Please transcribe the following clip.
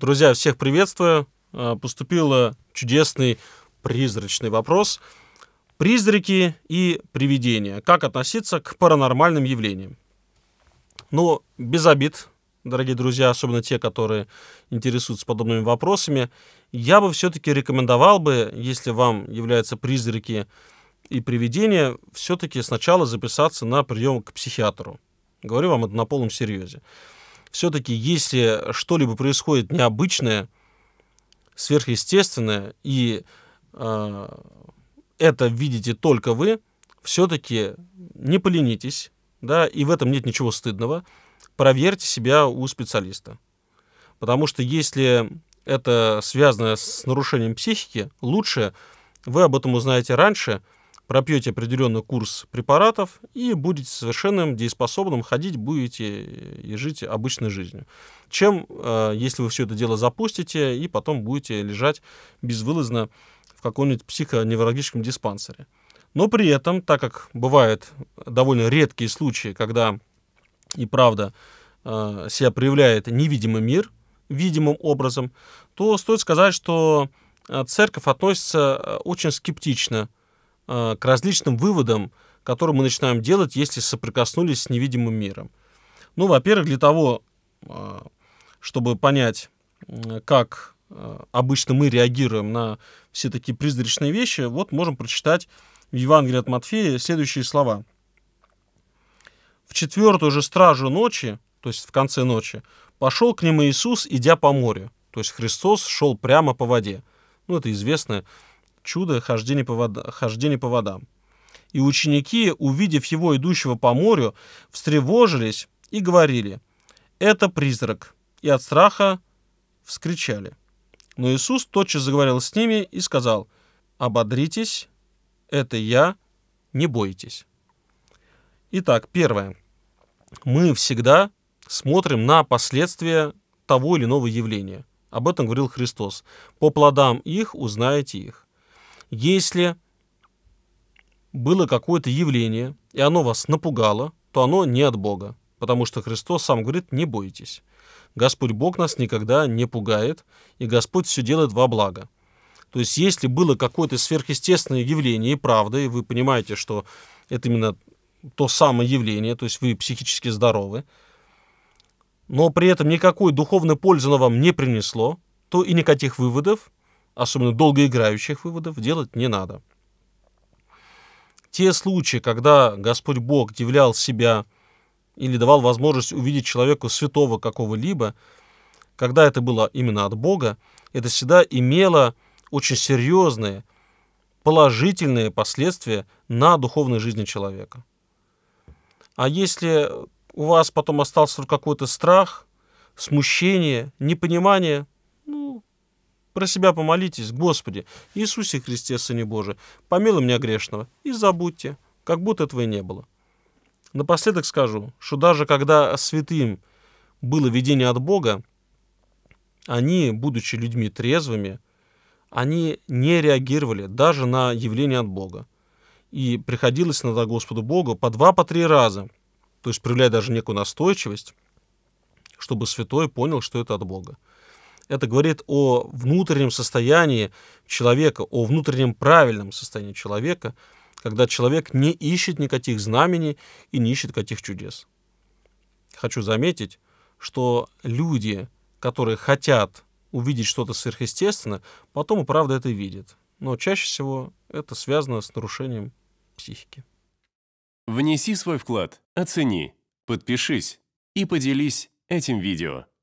Друзья, всех приветствую. А, поступил а, чудесный призрачный вопрос. Призраки и привидения. Как относиться к паранормальным явлениям? Ну, без обид, дорогие друзья, особенно те, которые интересуются подобными вопросами, я бы все-таки рекомендовал бы, если вам являются призраки и привидения, все-таки сначала записаться на прием к психиатру. Говорю вам это на полном серьезе все-таки если что-либо происходит необычное, сверхъестественное, и э, это видите только вы, все-таки не поленитесь, да, и в этом нет ничего стыдного, проверьте себя у специалиста. Потому что если это связано с нарушением психики, лучше вы об этом узнаете раньше – пропьете определенный курс препаратов и будете совершенно дееспособным, ходить будете и жить обычной жизнью. Чем, э, если вы все это дело запустите и потом будете лежать безвылазно в каком-нибудь психоневрологическом диспансере. Но при этом, так как бывают довольно редкие случаи, когда и правда э, себя проявляет невидимый мир видимым образом, то стоит сказать, что э, церковь относится очень скептично – Э, к различным выводам, которые мы начинаем делать, если соприкоснулись с невидимым миром. Ну, во-первых, для того, э, чтобы понять, э, как обычно мы реагируем на все такие призрачные вещи, вот можем прочитать в Евангелии от Матфея следующие слова. «В четвертую же стражу ночи, то есть в конце ночи, пошел к ним Иисус, идя по морю». То есть Христос шел прямо по воде. Ну, это известная чудо хождения по, вода, хождения по водам. И ученики, увидев его, идущего по морю, встревожились и говорили, «Это призрак!» И от страха вскричали. Но Иисус тотчас заговорил с ними и сказал, «Ободритесь, это я, не бойтесь». Итак, первое. Мы всегда смотрим на последствия того или иного явления. Об этом говорил Христос. «По плодам их узнаете их». Если было какое-то явление, и оно вас напугало, то оно не от Бога, потому что Христос сам говорит «не бойтесь». Господь Бог нас никогда не пугает, и Господь все делает во благо. То есть если было какое-то сверхъестественное явление и правда, и вы понимаете, что это именно то самое явление, то есть вы психически здоровы, но при этом никакой духовной пользы оно вам не принесло, то и никаких выводов особенно долгоиграющих выводов, делать не надо. Те случаи, когда Господь Бог являл себя или давал возможность увидеть человеку святого какого-либо, когда это было именно от Бога, это всегда имело очень серьезные положительные последствия на духовной жизни человека. А если у вас потом остался какой-то страх, смущение, непонимание – про себя помолитесь, Господи, Иисусе Христе, Сыне Божий, помилуй меня грешного, и забудьте, как будто этого и не было. Напоследок скажу, что даже когда святым было видение от Бога, они, будучи людьми трезвыми, они не реагировали даже на явление от Бога. И приходилось иногда Господу Богу по два, по три раза, то есть проявлять даже некую настойчивость, чтобы святой понял, что это от Бога. Это говорит о внутреннем состоянии человека, о внутреннем правильном состоянии человека, когда человек не ищет никаких знамений и не ищет никаких чудес. Хочу заметить, что люди, которые хотят увидеть что-то сверхъестественное, потом и правда это видят. Но чаще всего это связано с нарушением психики. Внеси свой вклад, оцени, подпишись и поделись этим видео.